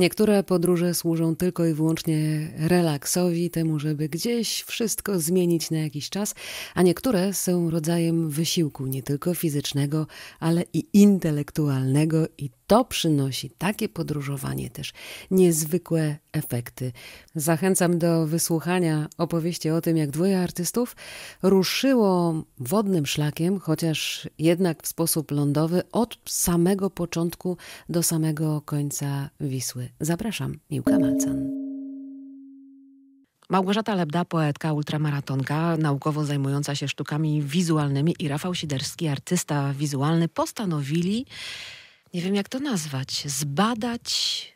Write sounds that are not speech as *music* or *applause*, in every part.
Niektóre podróże służą tylko i wyłącznie relaksowi, temu, żeby gdzieś wszystko zmienić na jakiś czas, a niektóre są rodzajem wysiłku, nie tylko fizycznego, ale i intelektualnego, i to przynosi takie podróżowanie też niezwykłe efekty. Zachęcam do wysłuchania opowieści o tym, jak dwoje artystów ruszyło wodnym szlakiem, chociaż jednak w sposób lądowy, od samego początku do samego końca Wisły. Zapraszam, Miłka Malcan. Małgorzata Lebda, poetka, ultramaratonka, naukowo zajmująca się sztukami wizualnymi i Rafał Siderski, artysta wizualny, postanowili nie wiem jak to nazwać, zbadać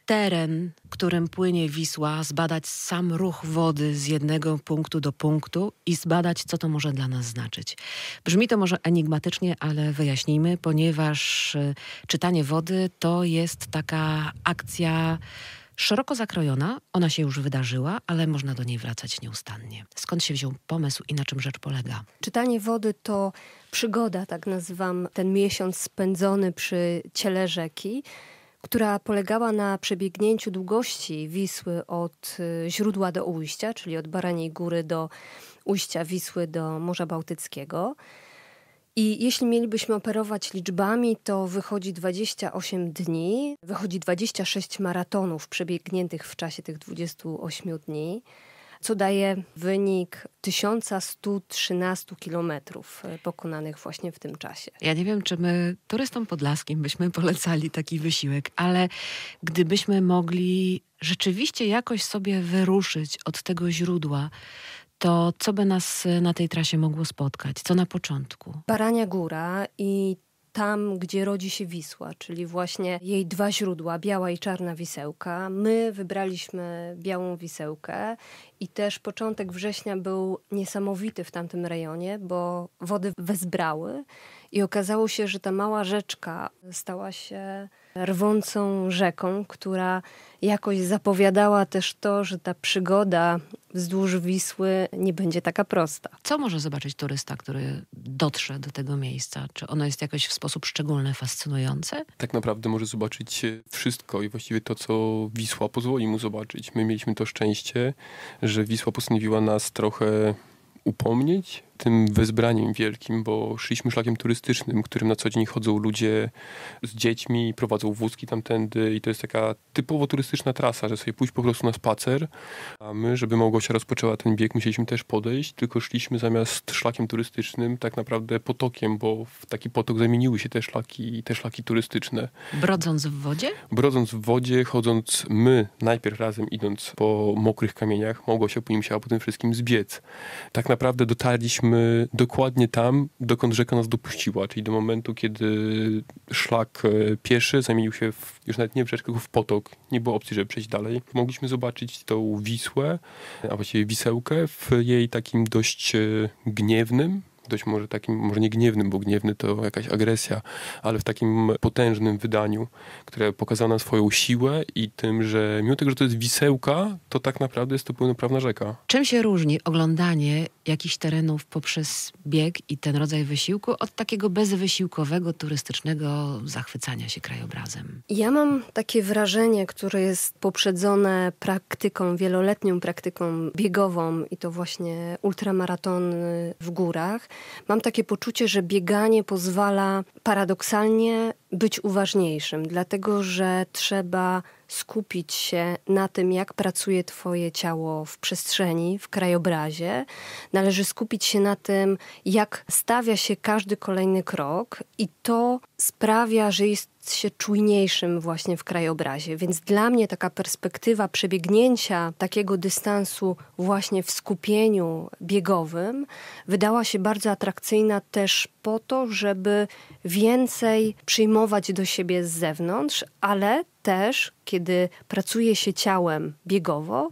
teren, którym płynie Wisła, zbadać sam ruch wody z jednego punktu do punktu i zbadać, co to może dla nas znaczyć. Brzmi to może enigmatycznie, ale wyjaśnijmy, ponieważ e, czytanie wody to jest taka akcja Szeroko zakrojona, ona się już wydarzyła, ale można do niej wracać nieustannie. Skąd się wziął pomysł i na czym rzecz polega? Czytanie wody to przygoda, tak nazywam ten miesiąc spędzony przy ciele rzeki która polegała na przebiegnięciu długości Wisły od y, źródła do ujścia, czyli od Baraniej Góry do ujścia Wisły do Morza Bałtyckiego. I jeśli mielibyśmy operować liczbami, to wychodzi 28 dni, wychodzi 26 maratonów przebiegniętych w czasie tych 28 dni, co daje wynik 1113 kilometrów e, pokonanych właśnie w tym czasie. Ja nie wiem, czy my turystom podlaskim byśmy polecali taki wysiłek, ale gdybyśmy mogli rzeczywiście jakoś sobie wyruszyć od tego źródła, to co by nas y, na tej trasie mogło spotkać? Co na początku? Barania Góra i tam, gdzie rodzi się Wisła, czyli właśnie jej dwa źródła, biała i czarna Wisełka. My wybraliśmy białą Wisełkę i też początek września był niesamowity w tamtym rejonie, bo wody wezbrały i okazało się, że ta mała rzeczka stała się rwącą rzeką, która jakoś zapowiadała też to, że ta przygoda wzdłuż Wisły nie będzie taka prosta. Co może zobaczyć turysta, który dotrze do tego miejsca? Czy ono jest jakoś w sposób szczególny, fascynujące? Tak naprawdę może zobaczyć wszystko i właściwie to, co Wisła pozwoli mu zobaczyć. My mieliśmy to szczęście, że Wisła postanowiła nas trochę upomnieć, tym wezbraniem wielkim, bo szliśmy szlakiem turystycznym, którym na co dzień chodzą ludzie z dziećmi, prowadzą wózki tamtędy i to jest taka typowo turystyczna trasa, że sobie pójść po prostu na spacer, a my, żeby Małgosia rozpoczęła ten bieg, musieliśmy też podejść, tylko szliśmy zamiast szlakiem turystycznym tak naprawdę potokiem, bo w taki potok zamieniły się te szlaki, te szlaki turystyczne. Brodząc w wodzie? Brodząc w wodzie, chodząc my najpierw razem idąc po mokrych kamieniach, Małgosia później musiała po tym wszystkim zbiec. Tak naprawdę dotarliśmy jesteśmy dokładnie tam, dokąd rzeka nas dopuściła, czyli do momentu, kiedy szlak e, pieszy zamienił się w, już nawet nie w rzeczkę, w potok. Nie było opcji, żeby przejść dalej. Mogliśmy zobaczyć tą Wisłę, a właściwie Wisełkę w jej takim dość e, gniewnym, dość może takim, może nie gniewnym, bo gniewny to jakaś agresja, ale w takim potężnym wydaniu, które pokazano swoją siłę i tym, że mimo tego, że to jest wisełka, to tak naprawdę jest to pełnoprawna rzeka. Czym się różni oglądanie jakichś terenów poprzez bieg i ten rodzaj wysiłku od takiego bezwysiłkowego, turystycznego zachwycania się krajobrazem? Ja mam takie wrażenie, które jest poprzedzone praktyką, wieloletnią praktyką biegową i to właśnie ultramaraton w górach, mam takie poczucie, że bieganie pozwala paradoksalnie być uważniejszym, dlatego że trzeba skupić się na tym, jak pracuje Twoje ciało w przestrzeni, w krajobrazie. Należy skupić się na tym, jak stawia się każdy kolejny krok, i to sprawia, że jest się czujniejszym właśnie w krajobrazie. Więc dla mnie taka perspektywa przebiegnięcia takiego dystansu właśnie w skupieniu biegowym wydała się bardzo atrakcyjna też po to, żeby więcej przyjmować do siebie z zewnątrz, ale też kiedy pracuje się ciałem biegowo,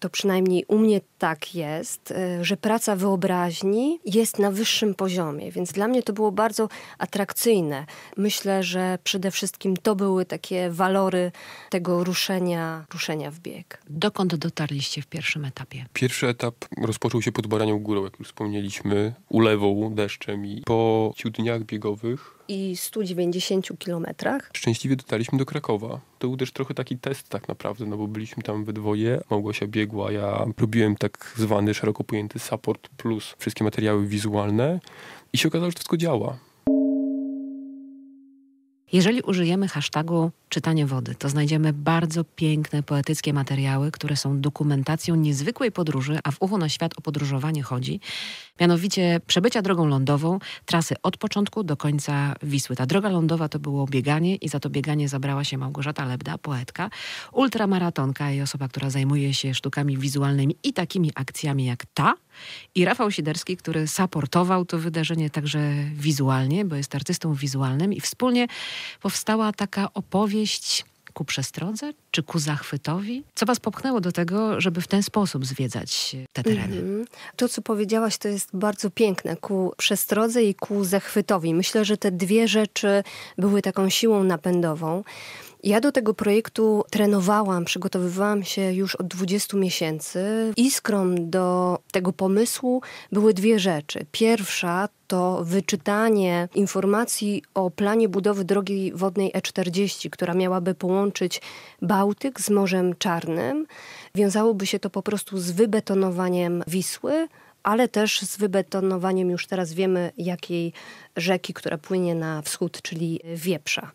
to przynajmniej u mnie tak jest, y, że praca wyobraźni jest na wyższym poziomie, więc dla mnie to było bardzo atrakcyjne. Myślę, że przede wszystkim to były takie walory tego ruszenia, ruszenia w bieg. Dokąd dotarliście w pierwszym etapie? Pierwszy etap rozpoczął się pod Baranią Górą, jak już wspomnieliśmy, ulewą, deszczem i po ciu dniach biegowych i 190 kilometrach. Szczęśliwie dotarliśmy do Krakowa. To był też trochę taki test tak naprawdę, no bo byliśmy tam we dwoje. Małgosia biegła, ja lubiłem tak tak zwany szeroko pojęty support plus wszystkie materiały wizualne i się okazało, że to wszystko działa. Jeżeli użyjemy hasztagu czytanie wody, to znajdziemy bardzo piękne, poetyckie materiały, które są dokumentacją niezwykłej podróży, a w uchu na świat o podróżowanie chodzi. Mianowicie przebycia drogą lądową, trasy od początku do końca Wisły. Ta droga lądowa to było bieganie i za to bieganie zabrała się Małgorzata Lebda, poetka, ultramaratonka i osoba, która zajmuje się sztukami wizualnymi i takimi akcjami jak ta, i Rafał Siderski, który saportował to wydarzenie także wizualnie, bo jest artystą wizualnym i wspólnie powstała taka opowieść opowieść ku przestrodze czy ku zachwytowi? Co was popchnęło do tego, żeby w ten sposób zwiedzać e, te tereny? Mm -hmm. To, co powiedziałaś, to jest bardzo piękne, ku przestrodze i ku zachwytowi. Myślę, że te dwie rzeczy były taką siłą napędową. Ja do tego projektu trenowałam, przygotowywałam się już od 20 miesięcy. Iskrą do tego pomysłu były dwie rzeczy. Pierwsza to wyczytanie informacji o planie budowy drogi wodnej E40, która miałaby połączyć Bałtyk z Morzem Czarnym. Wiązałoby się to po prostu z wybetonowaniem Wisły ale też z wybetonowaniem już teraz wiemy, jakiej rzeki, która płynie na wschód, czyli Wieprza.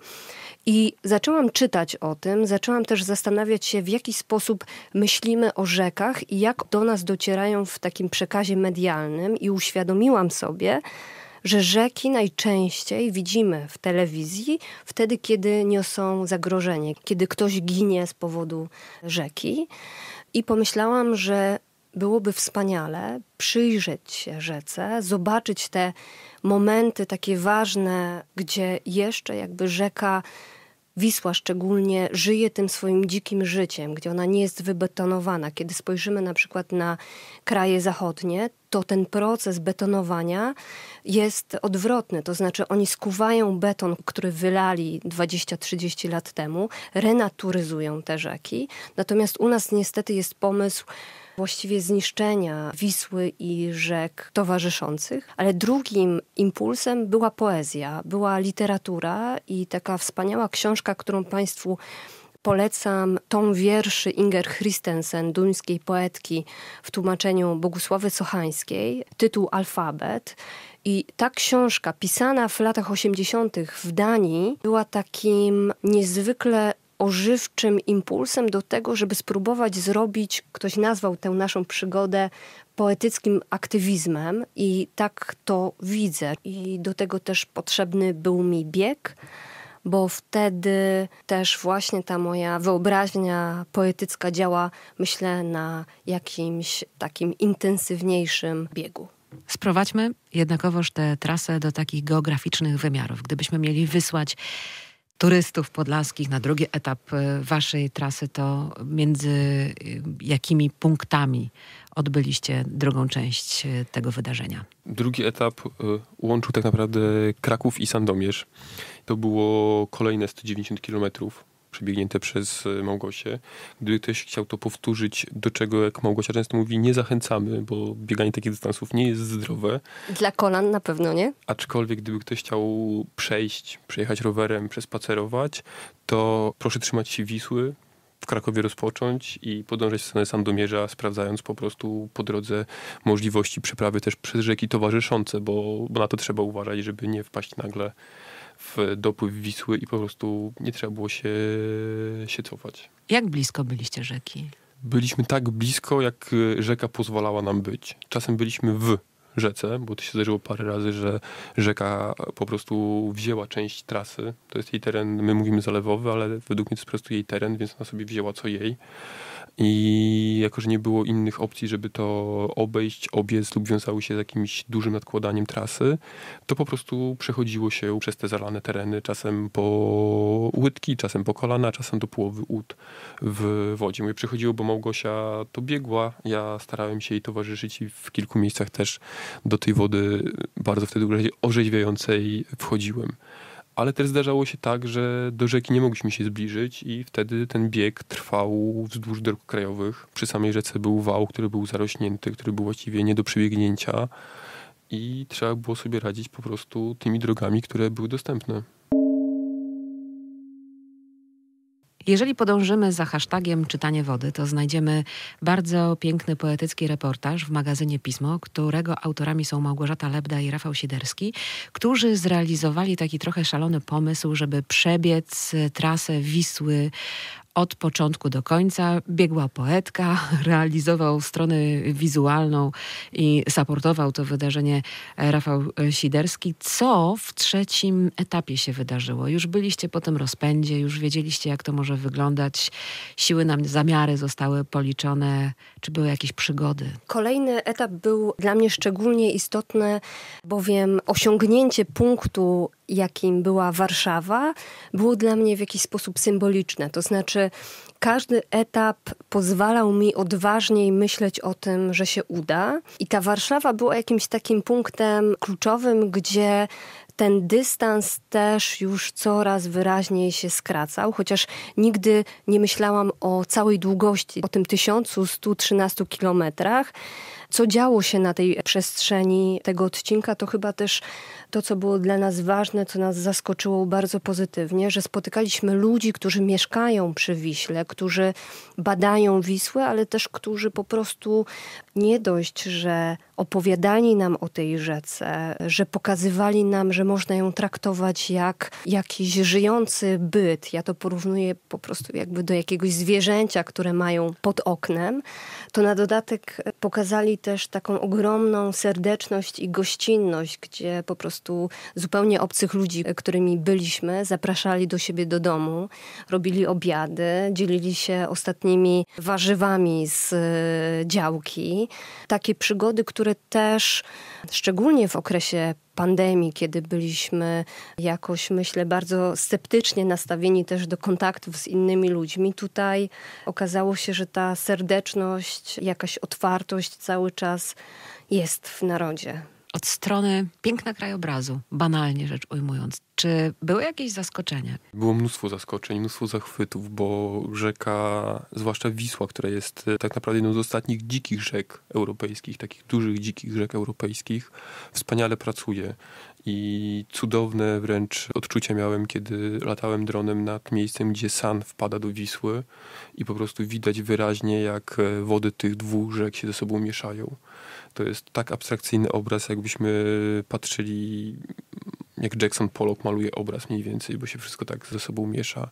I zaczęłam czytać o tym, zaczęłam też zastanawiać się, w jaki sposób myślimy o rzekach i jak do nas docierają w takim przekazie medialnym, i uświadomiłam sobie, że rzeki najczęściej widzimy w telewizji wtedy, kiedy niosą zagrożenie, kiedy ktoś ginie z powodu rzeki. I pomyślałam, że byłoby wspaniale przyjrzeć się rzece, zobaczyć te momenty takie ważne, gdzie jeszcze jakby rzeka Wisła szczególnie żyje tym swoim dzikim życiem, gdzie ona nie jest wybetonowana. Kiedy spojrzymy na przykład na kraje zachodnie, to ten proces betonowania jest odwrotny. To znaczy oni skuwają beton, który wylali 20-30 lat temu, renaturyzują te rzeki. Natomiast u nas niestety jest pomysł, właściwie zniszczenia Wisły i rzek towarzyszących, ale drugim impulsem była poezja, była literatura i taka wspaniała książka, którą Państwu polecam tom wierszy Inger Christensen, duńskiej poetki w tłumaczeniu Bogusławy Sochańskiej, tytuł Alfabet. I ta książka, pisana w latach 80. w Danii, była takim niezwykle ożywczym impulsem do tego, żeby spróbować zrobić, ktoś nazwał tę naszą przygodę poetyckim aktywizmem i tak to widzę. I do tego też potrzebny był mi bieg, bo wtedy też właśnie ta moja wyobraźnia poetycka działa, myślę, na jakimś takim intensywniejszym biegu. Sprowadźmy jednakowoż tę trasę do takich geograficznych wymiarów. Gdybyśmy mieli wysłać turystów podlaskich na drugi etap e, waszej trasy, to między e, jakimi punktami odbyliście drugą część e, tego wydarzenia? Drugi etap łączył tak naprawdę Kraków i Sandomierz. To było kolejne 190 kilometrów przebiegnięte przez e, Małgosię. Gdyby ktoś chciał to powtórzyć, do czego, jak Małgosia często mówi, nie zachęcamy, bo bieganie takich dystansów nie jest zdrowe. Dla kolan na pewno nie. Aczkolwiek gdyby ktoś chciał przejść, przejechać rowerem, przespacerować, to proszę trzymać się Wisły, w Krakowie rozpocząć i podążać w stronę Sandomierza, sprawdzając po prostu po drodze możliwości przeprawy też przez rzeki towarzyszące, bo, bo na to trzeba uważać, żeby nie wpaść nagle w dopływ Wisły i po prostu nie trzeba było się, się cofać. Jak blisko byliście rzeki? Byliśmy tak blisko, jak e, rzeka pozwalała nam być. Czasem byliśmy w rzece, bo to się zdarzyło parę razy, że rzeka po prostu wzięła część trasy. To jest jej teren, my mówimy zalewowy, ale według mnie to jest po prostu jej teren, więc ona sobie wzięła co jej. I jako, że nie było innych opcji, żeby to obejść, obiec lub wiązały się z jakimś dużym nadkładaniem trasy, to po prostu przechodziło się przez te zalane tereny, czasem po łydki, czasem po kolana, czasem do połowy ud w wodzie. Mówię, przechodziło, bo Małgosia to biegła, ja starałem się jej towarzyszyć i w kilku miejscach też do tej wody bardzo wtedy orzeźwiającej wchodziłem. Ale też zdarzało się tak, że do rzeki nie mogliśmy się zbliżyć i wtedy ten bieg trwał wzdłuż dróg krajowych. Przy samej rzece był wał, który był zarośnięty, który był właściwie nie do przebiegnięcia i trzeba było sobie radzić po prostu tymi drogami, które były dostępne. Jeżeli podążymy za hashtagiem czytanie wody, to znajdziemy bardzo piękny poetycki reportaż w magazynie Pismo, którego autorami są Małgorzata Lebda i Rafał Siderski, którzy zrealizowali taki trochę szalony pomysł, żeby przebiec trasę Wisły od początku do końca. Biegła poetka, *laughs* realizował stronę wizualną i supportował to wydarzenie e, Rafał e, Siderski. Co w trzecim etapie się wydarzyło? Już byliście po tym rozpędzie, już wiedzieliście, jak to może wyglądać. Siły nam zamiary zostały policzone. Czy były jakieś przygody? Kolejny etap był dla mnie szczególnie istotny, bowiem osiągnięcie punktu jakim była Warszawa, było dla mnie w jakiś sposób symboliczne. To znaczy, każdy etap pozwalał mi odważniej myśleć o tym, że się uda. I ta Warszawa była jakimś takim punktem kluczowym, gdzie ten dystans też już coraz wyraźniej się skracał, chociaż nigdy nie myślałam o całej długości, o tym 1113 kilometrach co działo się na tej przestrzeni tego odcinka, to chyba też to, co było dla nas ważne, co nas zaskoczyło bardzo pozytywnie, że spotykaliśmy ludzi, którzy mieszkają przy Wiśle, którzy badają Wisłę, ale też którzy po prostu nie dość, że opowiadali nam o tej rzece, że pokazywali nam, że można ją traktować jak jakiś żyjący byt. Ja to porównuję po prostu jakby do jakiegoś zwierzęcia, które mają pod oknem. To na dodatek pokazali też taką ogromną serdeczność i gościnność, gdzie po prostu zupełnie obcych ludzi, którymi byliśmy, zapraszali do siebie do domu, robili obiady, dzielili się ostatnimi warzywami z e, działki. Takie przygody, które które też, szczególnie w okresie pandemii, kiedy byliśmy jakoś, myślę, bardzo sceptycznie nastawieni też do kontaktów z innymi ludźmi, tutaj okazało się, że ta serdeczność, jakaś otwartość cały czas jest w narodzie od strony piękna krajobrazu, banalnie rzecz ujmując. Czy były jakieś zaskoczenia? Było mnóstwo zaskoczeń, mnóstwo zachwytów, bo rzeka, zwłaszcza Wisła, która jest e, tak naprawdę jedną z ostatnich dzikich rzek europejskich, takich dużych dzikich rzek europejskich, wspaniale pracuje. I cudowne wręcz odczucia miałem, kiedy latałem dronem nad miejscem, gdzie San wpada do Wisły i po prostu widać wyraźnie, jak e, wody tych dwóch rzek się ze sobą mieszają. To jest tak abstrakcyjny obraz, jakbyśmy patrzyli, jak Jackson Pollock maluje obraz mniej więcej, bo się wszystko tak ze sobą miesza.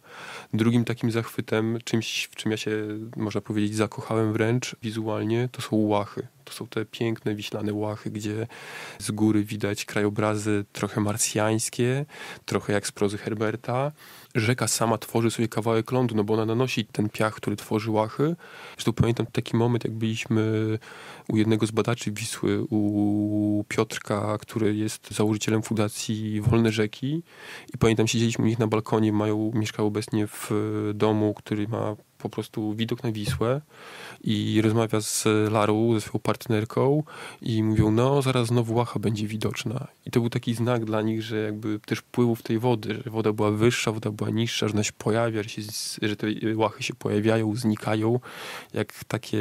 Drugim takim zachwytem, czymś, w czym ja się, można powiedzieć, zakochałem wręcz wizualnie, to są łachy. To są te piękne wiślane łachy, gdzie z góry widać krajobrazy trochę marsjańskie, trochę jak z prozy Herberta. Rzeka sama tworzy sobie kawałek lądu, no bo ona nanosi ten piach, który tworzy łachy. Zresztą pamiętam taki moment, jak byliśmy u jednego z badaczy Wisły, u Piotrka, który jest założycielem fundacji Wolne Rzeki. I pamiętam, siedzieliśmy u nich na balkonie, mają, mieszkał obecnie w domu, który ma po prostu widok na Wisłę i rozmawia z Larą, ze swoją partnerką i mówią, no zaraz znowu Łacha będzie widoczna. I to był taki znak dla nich, że jakby też pływów tej wody, że woda była wyższa, woda była niższa, że ona się pojawia, że, się, że te Łachy się pojawiają, znikają, jak takie,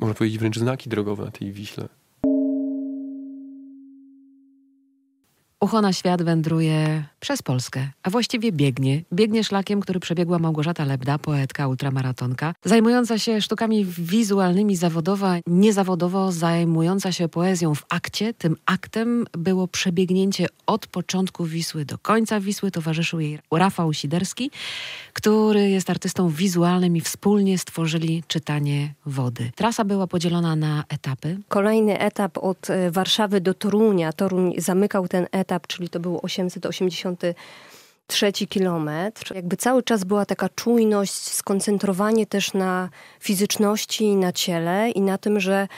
można powiedzieć, wręcz znaki drogowe na tej Wiśle. Uchona świat wędruje przez Polskę, a właściwie biegnie. Biegnie szlakiem, który przebiegła Małgorzata Lebda, poetka, ultramaratonka, zajmująca się sztukami wizualnymi zawodowa, niezawodowo zajmująca się poezją w akcie. Tym aktem było przebiegnięcie od początku Wisły do końca Wisły. Towarzyszył jej Rafał Siderski, który jest artystą wizualnym i wspólnie stworzyli czytanie wody. Trasa była podzielona na etapy. Kolejny etap od e, Warszawy do Torunia. Toruń zamykał ten etap etap, czyli to był 883 kilometr. Jakby cały czas była taka czujność, skoncentrowanie też na fizyczności, na ciele i na tym, że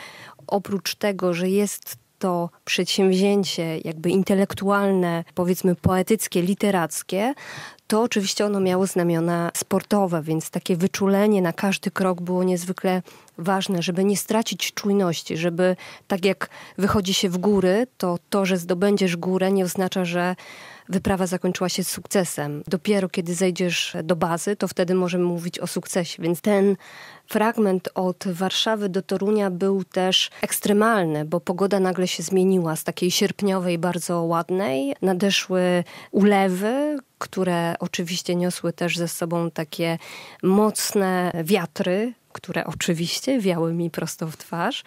oprócz tego, że jest to przedsięwzięcie jakby intelektualne, powiedzmy poetyckie, literackie, to oczywiście ono miało znamiona sportowe, więc takie wyczulenie na każdy krok było niezwykle ważne, żeby nie stracić czujności, żeby tak jak wychodzi się w góry, to to, że zdobędziesz górę nie oznacza, że wyprawa zakończyła się sukcesem. Dopiero kiedy zejdziesz do bazy, to wtedy możemy mówić o sukcesie. Więc ten fragment od Warszawy do Torunia był też ekstremalny, bo pogoda nagle się zmieniła z takiej sierpniowej, bardzo ładnej. Nadeszły ulewy, które oczywiście niosły też ze sobą takie mocne wiatry, które oczywiście wiały mi prosto w twarz.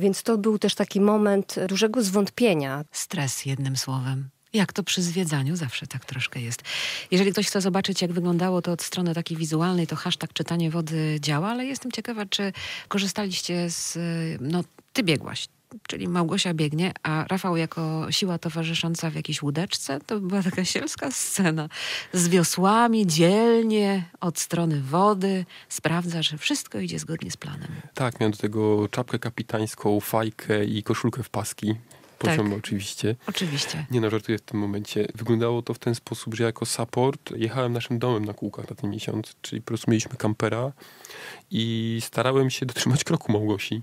Więc to był też taki moment dużego zwątpienia. Stres, jednym słowem. Jak to przy zwiedzaniu zawsze tak troszkę jest. Jeżeli ktoś chce zobaczyć, jak wyglądało to od strony takiej wizualnej, to hashtag czytanie wody działa, ale jestem ciekawa, czy korzystaliście z. No, ty biegłaś, czyli Małgosia biegnie, a Rafał jako siła towarzysząca w jakiejś łódeczce, to była taka sielska scena. Z wiosłami, dzielnie, od strony wody, sprawdza, że wszystko idzie zgodnie z planem. Tak, miałem do tego czapkę kapitańską, fajkę i koszulkę w paski. Poziom tak. oczywiście. Oczywiście. Nie no, żartuję w tym momencie. Wyglądało to w ten sposób, że jako support jechałem naszym domem na kółkach na ten miesiąc, czyli po prostu mieliśmy kampera i starałem się dotrzymać kroku Małgosi,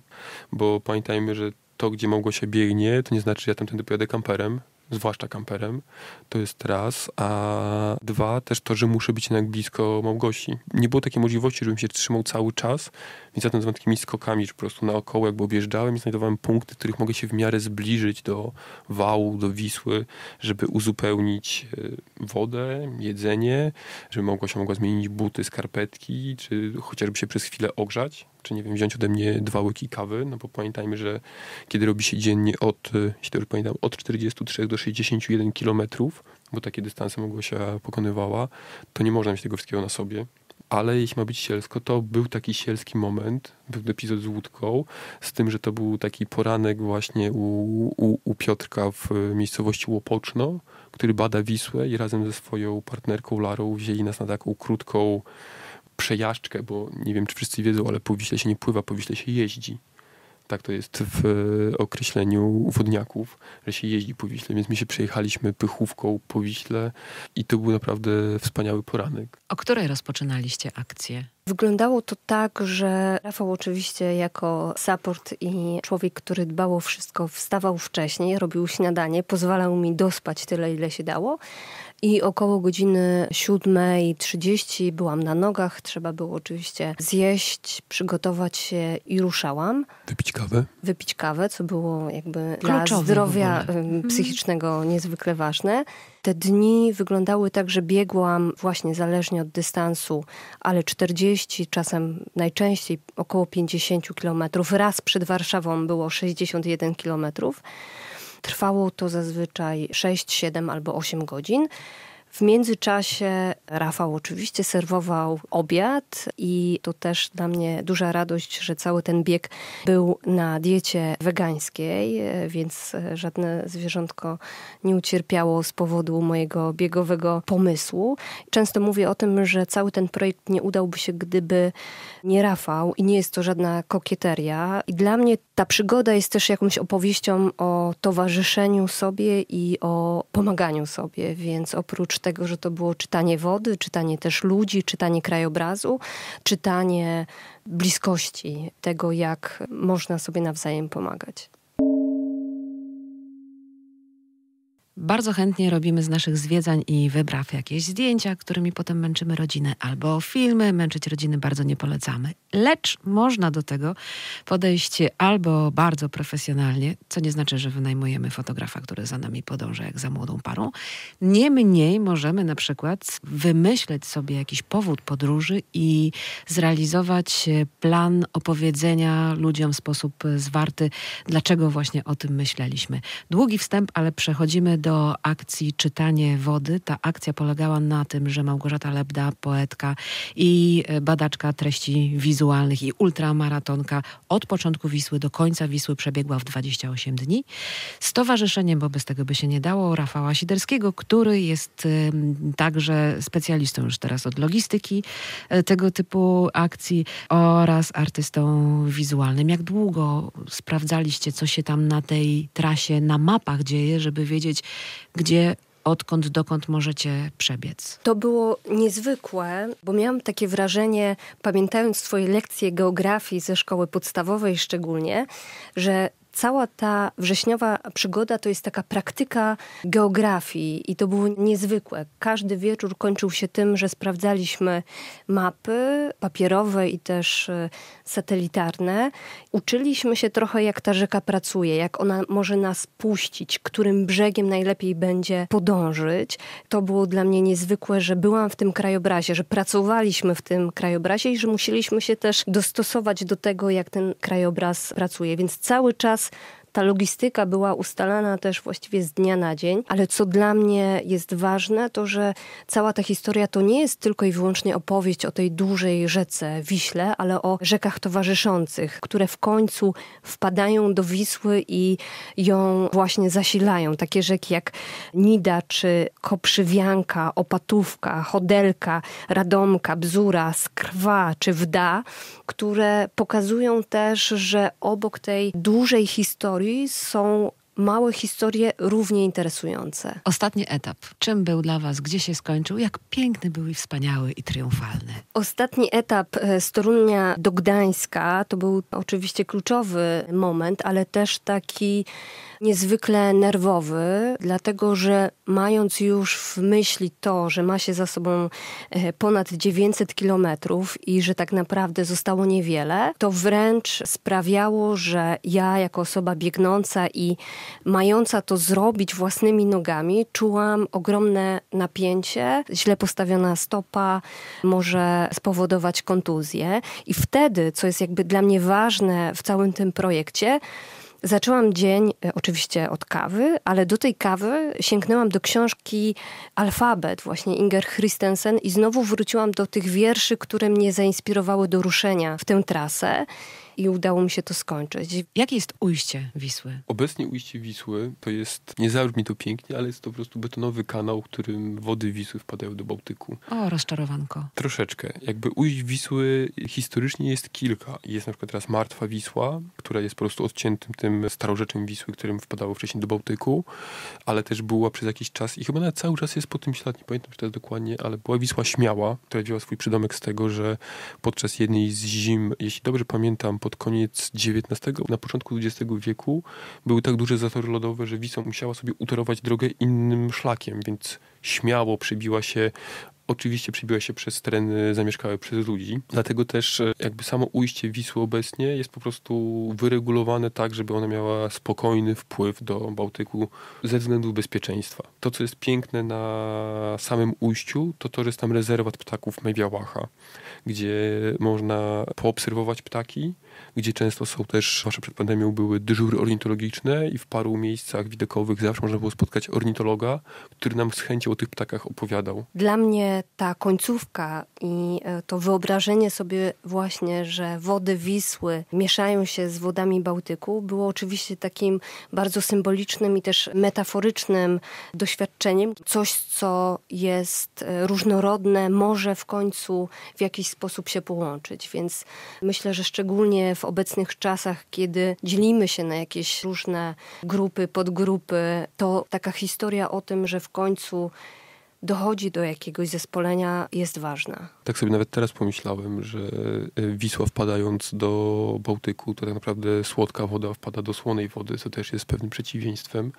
bo pamiętajmy, że to, gdzie mogło się biegnie, to nie znaczy, że ja tamtędy pojadę kamperem, zwłaszcza kamperem. To jest raz. A dwa, też to, że muszę być jednak blisko Małgosi. Nie było takiej możliwości, żebym się trzymał cały czas, więc zatem z takimi skokami, czy po prostu naokoło jakby objeżdżałem i znajdowałem punkty, w których mogę się w miarę zbliżyć do wału, do Wisły, żeby uzupełnić e, wodę, jedzenie, żeby Małgosia mogła zmienić buty, skarpetki, czy chociażby się przez chwilę ogrzać czy nie wiem, wziąć ode mnie dwa łyki kawy, no bo pamiętajmy, że kiedy robi się dziennie od, y, jeśli dobrze pamiętam, od 43 do 61 kilometrów, bo takie dystanse się pokonywała, to nie można mieć tego wszystkiego na sobie. Ale jeśli ma być sielsko, to był taki sielski moment, był epizod z łódką, z tym, że to był taki poranek właśnie u, u, u Piotrka w y, miejscowości Łopoczno, który bada Wisłę i razem ze swoją partnerką Larą wzięli nas na taką krótką przejażdżkę, bo nie wiem, czy wszyscy wiedzą, ale po Wiśle się nie pływa, po Wiśle się jeździ. Tak to jest w e, określeniu wodniaków, że się jeździ po Wiśle, więc my się przejechaliśmy pychówką po Wiśle i to był naprawdę wspaniały poranek. O której rozpoczynaliście akcję? Wyglądało to tak, że Rafał oczywiście jako support i człowiek, który dbał o wszystko, wstawał wcześniej, robił śniadanie, pozwalał mi dospać tyle, ile się dało. I około godziny 7.30 byłam na nogach. Trzeba było oczywiście zjeść, przygotować się i ruszałam. Wypić kawę? Wypić kawę, co było jakby Kluczowe dla zdrowia mhm. psychicznego niezwykle ważne. Te dni wyglądały tak, że biegłam właśnie zależnie od dystansu, ale 40, czasem najczęściej około 50 kilometrów. Raz przed Warszawą było 61 kilometrów. Trwało to zazwyczaj 6, 7 albo 8 godzin. W międzyczasie Rafał oczywiście serwował obiad i to też dla mnie duża radość, że cały ten bieg był na diecie wegańskiej, e, więc e, żadne zwierzątko nie ucierpiało z powodu mojego biegowego pomysłu. Często mówię o tym, że cały ten projekt nie udałby się, gdyby nie Rafał i nie jest to żadna kokieteria. I dla mnie ta przygoda jest też jakąś opowieścią o towarzyszeniu sobie i o pomaganiu sobie, więc oprócz tego, że to było czytanie wody, czytanie też ludzi, czytanie krajobrazu, czytanie bliskości tego, jak można sobie nawzajem pomagać. Bardzo chętnie robimy z naszych zwiedzań i wybraw jakieś zdjęcia, którymi potem męczymy rodzinę, albo filmy. Męczyć rodziny bardzo nie polecamy. Lecz można do tego podejść albo bardzo profesjonalnie, co nie znaczy, że wynajmujemy fotografa, który za nami podąża jak za młodą parą. Niemniej możemy na przykład wymyśleć sobie jakiś powód podróży i zrealizować plan opowiedzenia ludziom w sposób zwarty, dlaczego właśnie o tym myśleliśmy. Długi wstęp, ale przechodzimy do akcji Czytanie Wody. Ta akcja polegała na tym, że Małgorzata Lebda, poetka i e, badaczka treści wizualnych i ultramaratonka od początku Wisły do końca Wisły przebiegła w 28 dni. Stowarzyszeniem, bo bez tego by się nie dało, Rafała Siderskiego, który jest e, także specjalistą już teraz od logistyki e, tego typu akcji oraz artystą wizualnym. Jak długo sprawdzaliście, co się tam na tej trasie, na mapach dzieje, żeby wiedzieć, gdzie odkąd dokąd możecie przebiec? To było niezwykłe, bo miałam takie wrażenie, pamiętając swoje lekcje geografii ze szkoły podstawowej szczególnie, że cała ta wrześniowa przygoda to jest taka praktyka geografii i to było niezwykłe. Każdy wieczór kończył się tym, że sprawdzaliśmy mapy papierowe i też e, satelitarne. Uczyliśmy się trochę, jak ta rzeka pracuje, jak ona może nas puścić, którym brzegiem najlepiej będzie podążyć. To było dla mnie niezwykłe, że byłam w tym krajobrazie, że pracowaliśmy w tym krajobrazie i że musieliśmy się też dostosować do tego, jak ten krajobraz pracuje. Więc cały czas skills Ta logistyka była ustalana też właściwie z dnia na dzień, ale co dla mnie jest ważne, to że cała ta historia to nie jest tylko i wyłącznie opowieść o tej dużej rzece Wiśle, ale o rzekach towarzyszących, które w końcu wpadają do Wisły i ją właśnie zasilają. Takie rzeki jak Nida czy Koprzywianka, Opatówka, Chodelka, Radomka, Bzura, Skrwa czy Wda, które pokazują też, że obok tej dużej historii sont małe historie równie interesujące. Ostatni etap. Czym był dla Was? Gdzie się skończył? Jak piękny był i wspaniały i triumfalny. Ostatni etap z e, Torunia do Gdańska to był oczywiście kluczowy moment, ale też taki niezwykle nerwowy, dlatego że mając już w myśli to, że ma się za sobą e, ponad 900 kilometrów i że tak naprawdę zostało niewiele, to wręcz sprawiało, że ja jako osoba biegnąca i mająca to zrobić własnymi nogami, czułam ogromne napięcie. Źle postawiona stopa może spowodować kontuzję. I wtedy, co jest jakby dla mnie ważne w całym tym projekcie, Zaczęłam dzień e, oczywiście od kawy, ale do tej kawy sięgnęłam do książki Alfabet, właśnie Inger Christensen, i znowu wróciłam do tych wierszy, które mnie zainspirowały do ruszenia w tę trasę i udało mi się to skończyć. Jakie jest ujście Wisły? Obecnie ujście Wisły to jest, nie zabrzmi to pięknie, ale jest to po prostu betonowy kanał, którym wody Wisły wpadają do Bałtyku. O, rozczarowanko. Troszeczkę. Jakby ujść Wisły historycznie jest kilka. Jest na przykład teraz Martwa Wisła, która jest po prostu odciętym tym starożytnym Wisły, którym wpadało wcześniej do Bałtyku, ale też była przez jakiś czas i chyba nawet cały czas jest po tym ślad, nie pamiętam jest dokładnie, ale była Wisła Śmiała, która wzięła swój przydomek z tego, że podczas jednej z zim, jeśli dobrze pamiętam, pod koniec XIX, na początku XX wieku były tak duże zatory lodowe, że Wisła musiała sobie utorować drogę innym szlakiem, więc śmiało przebiła się oczywiście przebiła się przez tereny zamieszkałe przez ludzi. Dlatego też e, jakby samo ujście Wisły obecnie jest po prostu wyregulowane tak, żeby ona miała spokojny wpływ do Bałtyku ze względu bezpieczeństwa. To, co jest piękne na samym ujściu, to to, że jest tam rezerwat ptaków Mewiałacha, gdzie można poobserwować ptaki, gdzie często są też, zwłaszcza przed pandemią, były dyżury ornitologiczne i w paru miejscach widokowych zawsze można było spotkać ornitologa, który nam z chęcią o tych ptakach opowiadał. Dla mnie ta końcówka i e, to wyobrażenie sobie właśnie, że wody Wisły mieszają się z wodami Bałtyku, było oczywiście takim bardzo symbolicznym i też metaforycznym doświadczeniem. Coś, co jest e, różnorodne, może w końcu w jakiś sposób się połączyć. Więc myślę, że szczególnie szczególnie w obecnych czasach, kiedy dzielimy się na jakieś różne grupy, podgrupy, to taka historia o tym, że w końcu dochodzi do jakiegoś zespolenia, jest ważna. Tak sobie nawet teraz pomyślałem, że e, Wisła wpadając do Bałtyku, to tak naprawdę słodka woda wpada do słonej wody, co też jest pewnym przeciwieństwem,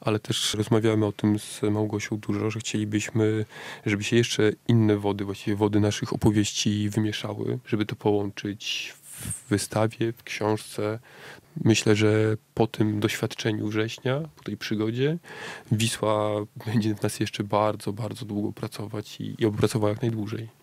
ale też rozmawiałem o tym z Małgosią dużo, że chcielibyśmy, żeby się jeszcze inne wody, właściwie wody naszych opowieści wymieszały, żeby to połączyć w wystawie, w książce. Myślę, że po tym doświadczeniu września, po tej przygodzie, Wisła będzie w nas jeszcze bardzo, bardzo długo pracować i, i opracowała jak najdłużej.